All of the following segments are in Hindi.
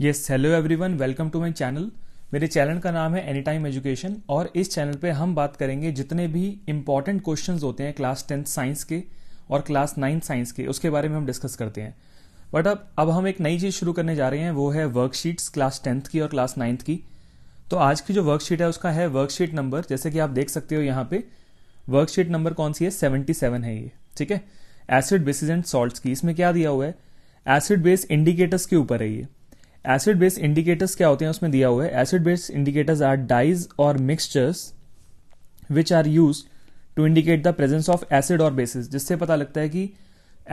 Yes hello everyone welcome to my channel मेरे चैनल का नाम है एनी टाइम एजुकेशन और इस चैनल पे हम बात करेंगे जितने भी इंपॉर्टेंट क्वेश्चंस होते हैं क्लास टेंथ साइंस के और क्लास नाइन्थ साइंस के उसके बारे में हम डिस्कस करते हैं बट अब अब हम एक नई चीज़ शुरू करने जा रहे हैं वो है वर्कशीट्स क्लास टेंथ की और क्लास नाइन्थ की तो आज की जो वर्कशीट है उसका है वर्कशीट नंबर जैसे कि आप देख सकते हो यहाँ पे वर्कशीट नंबर कौन सी है सेवेंटी सेवन है ये ठीक है एसिड बेसिस एंड सॉल्ट की इसमें क्या दिया हुआ है एसिड बेस इंडिकेटर्स के ऊपर है ये एसिड बेस इंडिकेटर्स क्या होते हैं उसमें दिया हुआ है acid base indicators are dyes और mixtures which are use to indicate the presence of acid और बेसिस जिससे पता लगता है कि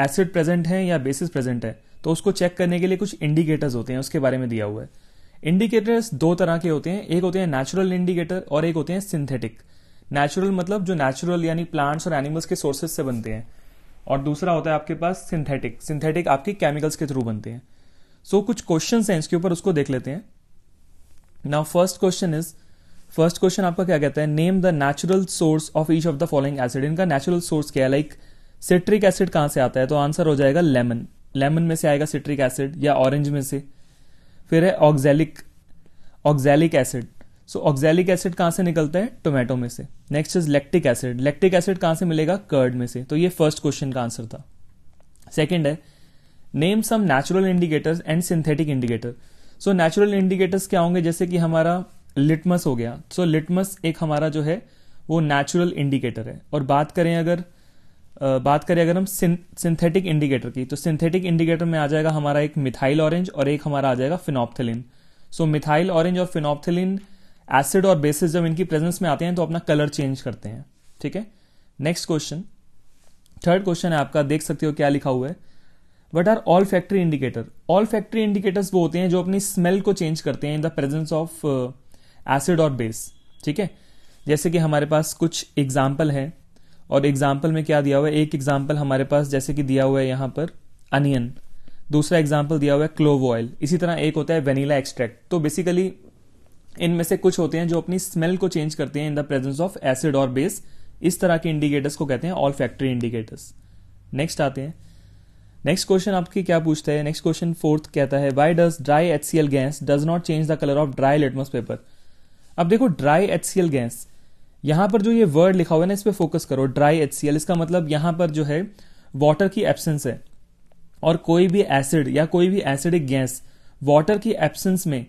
एसिड प्रेजेंट है या बेसिस प्रेजेंट है तो उसको चेक करने के लिए कुछ इंडिकेटर्स होते हैं उसके बारे में दिया हुआ है इंडिकेटर्स दो तरह के होते हैं एक होते हैं नेचुरल इंडिकेटर और एक होते हैं सिंथेटिक नेचुरल मतलब जो नेचुरल यानी प्लांट्स और एनिमल्स के सोर्सेज से बनते हैं और दूसरा होता है आपके पास सिंथेटिक सिंथेटिक आपके केमिकल्स के थ्रू बनते हैं सो so, कुछ क्वेश्चन हैं इसके ऊपर उसको देख लेते हैं now first question is first question आपका क्या कहता है name the natural source of each of the following acid इनका नेचुरल सोर्स क्या है लाइक सिट्रिक एसिड कहां से आता है तो आंसर हो जाएगा लेमन लेमन में से आएगा सिट्रिक एसिड या ऑरेंज में से फिर है oxalic oxalic acid so oxalic acid कहां से निकलता है टोमेटो में से next is lactic acid lactic acid कहां से मिलेगा कर्ड में से तो ये फर्स्ट क्वेश्चन का आंसर था सेकेंड है name some natural indicators and synthetic indicator so natural indicators क्या होंगे जैसे कि हमारा लिटमस हो गया सो so, लिटमस एक हमारा जो है वो नेचुरल इंडिकेटर है और बात करें अगर आ, बात करें अगर हम सिंथेटिक इंडिकेटर की तो सिंथेटिक इंडिकेटर में आ जाएगा हमारा एक मिथाइल ऑरेंज और एक हमारा आ जाएगा फिनॉप्थिलिन सो मिथाइल ऑरेंज और फिनॉप्थिलिन एसिड और बेसिस जब इनकी प्रेजेंस में आते हैं तो अपना कलर चेंज करते हैं ठीक है नेक्स्ट क्वेश्चन थर्ड क्वेश्चन है आपका देख सकते हो क्या लिखा हुआ है what are olfactory indicator olfactory indicators वो होते हैं जो अपनी स्मेल को चेंज करते हैं in the presence of acid और बेस ठीक है जैसे कि हमारे पास कुछ एग्जाम्पल है और एग्जाम्पल में क्या दिया हुआ है एक एग्जाम्पल हमारे पास जैसे कि दिया हुआ है यहाँ पर अनियन दूसरा एग्जाम्पल दिया हुआ है क्लोव ऑयल इसी तरह एक होता है वेनीला एक्सट्रैक्ट तो बेसिकली इनमें से कुछ होते हैं जो अपनी स्मेल को चेंज करते हैं in the presence of acid और बेस इस तरह के इंडिकेटर्स को कहते हैं ऑल फैक्ट्री इंडिकेटर्स नेक्स्ट आते हैं नेक्स्ट क्वेश्चन आपके क्या पूछते हैं नेक्स्ट क्वेश्चन फोर्थ कहता है why does dry H C L gas does not change the colour of dry litmus paper अब देखो dry H C L gas यहां पर जो ये वर्ड लिखा हुआ है ना इस पर फोकस करो ड्राई एच सी एल इसका मतलब यहां पर जो है वाटर की एब्सेंस है और कोई भी एसिड या कोई भी एसिडिक गैस वाटर की एब्सेंस में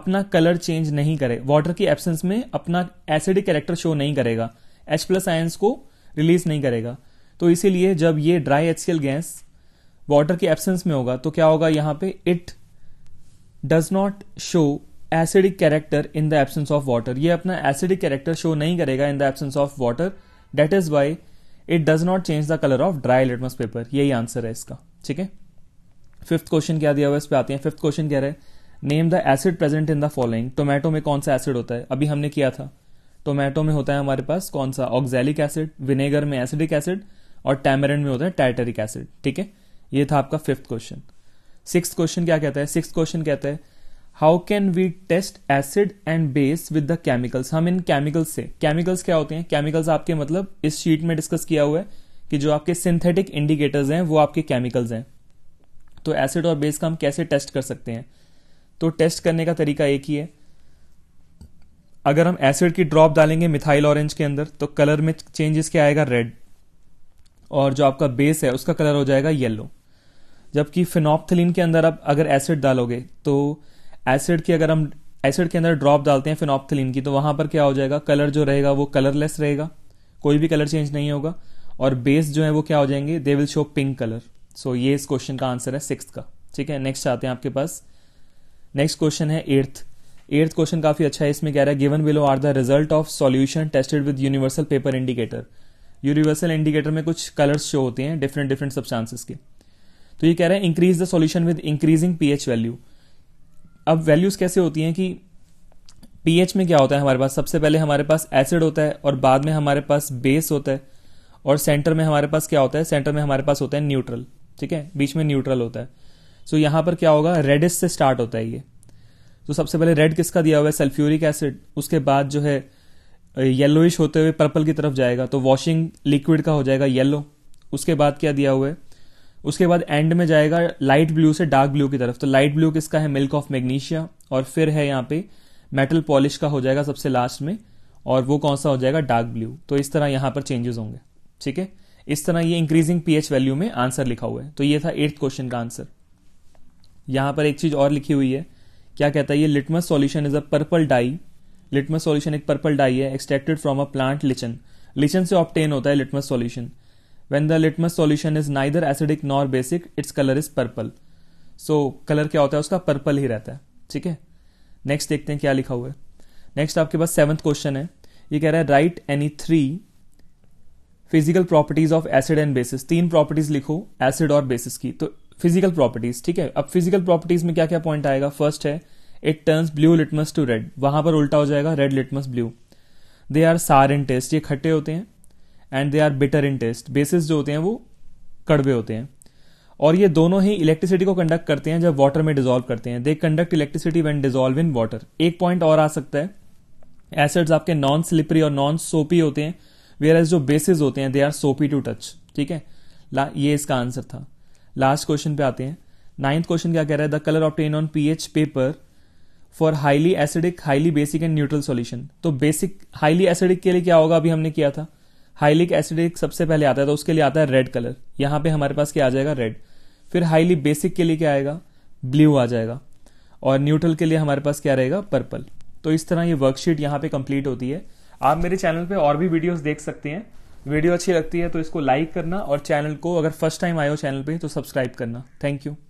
अपना कलर चेंज नहीं करे वाटर की एब्सेंस में अपना एसिडिक कैरेक्टर शो नहीं करेगा एच प्लस आयंस को रिलीज नहीं करेगा तो इसीलिए जब ये dry H C L gas water की एब्सेंस में होगा तो क्या होगा यहां पे it does not show acidic character in the absence of water ये अपना एसिडिक कैरेक्टर शो नहीं करेगा in the absence of water that is why it does not change the colour of dry litmus paper यही आंसर है इसका ठीक है फिफ्थ क्वेश्चन क्या दिया हुआ है इस पे आते हैं फिफ्थ क्वेश्चन कह रहे है name the acid present in the following tomato में कौन सा एसिड होता है अभी हमने किया था टोमेटो में होता है हमारे पास कौन सा ऑक्जेलिक एसिड विनेगर में एसिडिक एसिड और टैमरिन में होता है टाइटेरिक एसिड ठीक है ये था आपका फिफ्थ क्वेश्चन सिक्स क्वेश्चन क्या कहता है सिक्स क्वेश्चन कहता है how can we test acid and base with the chemicals हम इन केमिकल्स से केमिकल्स क्या होते हैं केमिकल्स आपके मतलब इस शीट में डिस्कस किया हुआ है कि जो आपके सिंथेटिक इंडिकेटर्स हैं वो आपके केमिकल्स हैं तो एसिड और बेस का हम कैसे टेस्ट कर सकते हैं तो टेस्ट करने का तरीका एक ही है अगर हम एसिड की ड्रॉप डालेंगे मिथाइल ऑरेंज के अंदर तो कलर में चेंजेस क्या आएगा रेड और जो आपका बेस है उसका कलर हो जाएगा येलो जबकि फिनॉप्थलिन के अंदर आप अगर एसिड डालोगे तो एसिड की अगर हम एसिड के अंदर ड्रॉप डालते हैं फिनॉप्थलिन की तो वहां पर क्या हो जाएगा कलर जो रहेगा वो कलरलेस रहेगा कोई भी कलर चेंज नहीं होगा और बेस जो है वो क्या हो जाएंगे they will show pink colour so ये इस क्वेश्चन का आंसर है सिक्स का ठीक है नेक्स्ट आते हैं आपके पास नेक्स्ट क्वेश्चन है एट्थ एट्थ क्वेश्चन काफी अच्छा है इसमें कह रहा है given below are the result of solution tested with universal paper indicator universal indicator में कुछ कलर्स शो होते हैं डिफरेंट डिफरेंट सब के तो ये कह रहे हैं increase the solution with increasing pH value अब वैल्यूज कैसे होती हैं कि पीएच में क्या होता है हमारे पास सबसे पहले हमारे पास एसिड होता है और बाद में हमारे पास बेस होता है और सेंटर में हमारे पास क्या होता है सेंटर में हमारे पास होता है न्यूट्रल ठीक है बीच में न्यूट्रल होता है सो so, यहां पर क्या होगा रेडिस से स्टार्ट होता है ये तो so, सबसे पहले रेड किसका दिया हुआ है सल्फ्यूरिक एसिड उसके बाद जो है येलोइश होते हुए पर्पल की तरफ जाएगा तो वॉशिंग लिक्विड का हो जाएगा येलो उसके बाद क्या दिया हुआ है उसके बाद एंड में जाएगा लाइट ब्लू से डार्क ब्लू की तरफ तो लाइट ब्लू किसका है मिल्क ऑफ मैग्नीशिया और फिर है यहाँ पे मेटल पॉलिश का हो जाएगा सबसे लास्ट में और वो कौन सा हो जाएगा डार्क ब्लू तो इस तरह यहाँ पर चेंजेस होंगे ठीक है इस तरह ये इंक्रीजिंग पीएच वैल्यू में आंसर लिखा हुआ है तो ये था एट्थ क्वेश्चन का आंसर यहाँ पर एक चीज और लिखी हुई है क्या कहता है ये litmus solution is a purple dye litmus solution एक पर्पल डाई है extracted from a plant lichen lichen से ऑप्टेन होता है litmus solution When the litmus solution is neither acidic nor basic, its color is purple. So color क्या होता है उसका purple ही रहता है ठीक है नेक्स्ट देखते हैं क्या लिखा हुआ है नेक्स्ट आपके पास सेवंथ क्वेश्चन है ये कह रहा है write any three physical properties of acid and bases तीन प्रॉपर्टीज लिखो एसिड और बेसिस की तो फिजिकल प्रॉपर्टीज ठीक है अब फिजिकल प्रॉपर्टीज में क्या क्या पॉइंट आएगा फर्स्ट है it turns blue litmus to red वहां पर उल्टा हो जाएगा red litmus blue they are sour in taste ये खट्टे होते हैं and they are bitter in taste bases जो होते हैं वो कड़वे होते हैं और ये दोनों ही इलेक्ट्रिसिटी को कंडक्ट करते हैं जब वाटर में डिजोल्व करते हैं they conduct electricity when dissolve in water एक पॉइंट और आ सकता है एसिड्स आपके नॉन स्लिपरी और नॉन सोपी होते हैं वेयर एज जो बेसिस होते हैं they are soapy to touch ठीक है ये इसका आंसर था लास्ट क्वेश्चन पे आते हैं नाइन्थ क्वेश्चन क्या कह रहा है the colour obtain on pH paper for highly acidic highly basic and neutral solution तो बेसिक हाईली एसिडिक के लिए क्या होगा अभी हमने किया था हाईलिक एसिडिक सबसे पहले आता है तो उसके लिए आता है रेड कलर यहां पे हमारे पास क्या आ जाएगा रेड फिर हाईली बेसिक के लिए क्या आएगा ब्लू आ जाएगा और न्यूट्रल के लिए हमारे पास क्या रहेगा पर्पल तो इस तरह ये वर्कशीट यहाँ पे कंप्लीट होती है आप मेरे चैनल पे और भी वीडियोस देख सकते हैं वीडियो अच्छी लगती है तो इसको लाइक करना और चैनल को अगर फर्स्ट टाइम आए हो चैनल पे तो सब्सक्राइब करना थैंक यू